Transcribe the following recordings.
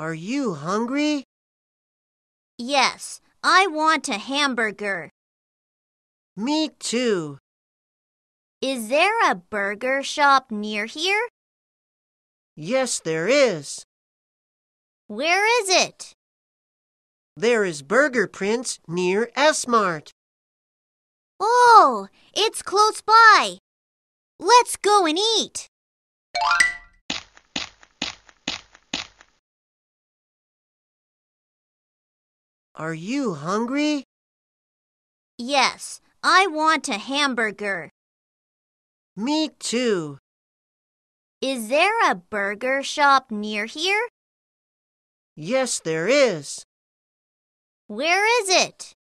Are you hungry? Yes, I want a hamburger. Me too. Is there a burger shop near here? Yes, there is. Where is it? There is Burger Prince near S-Mart. Oh, it's close by. Let's go and eat. Are you hungry? Yes, I want a hamburger. Me too. Is there a burger shop near here? Yes, there is. Where is it?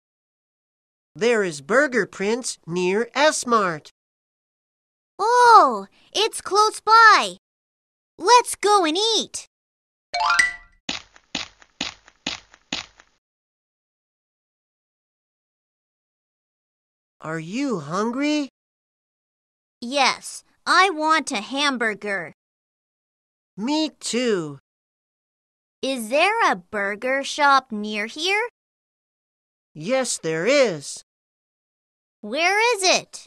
There is Burger Prince near S-Mart. Oh, it's close by. Let's go and eat. Are you hungry? Yes, I want a hamburger. Me too. Is there a burger shop near here? Yes, there is. Where is it?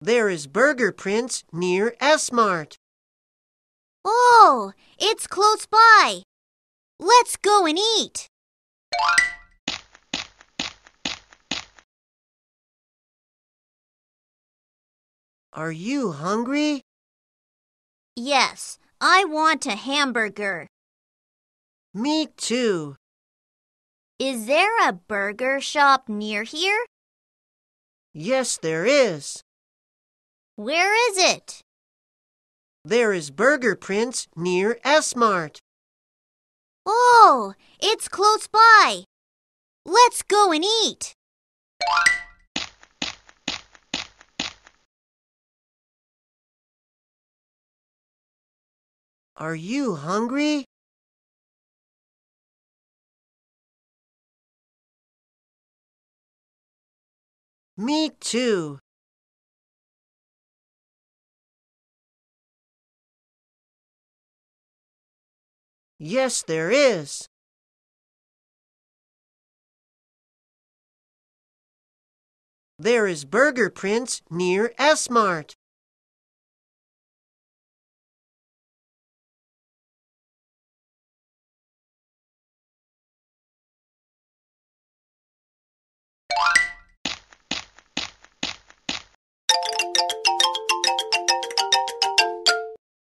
There is Burger Prince near S-Mart. Oh, it's close by. Let's go and eat. Are you hungry? Yes, I want a hamburger. Me too. Is there a burger shop near here? Yes, there is. Where is it? There is Burger Prince near S-Mart. Oh, it's close by. Let's go and eat. Are you hungry? Me too. Yes, there is. There is Burger Prince near S-Mart.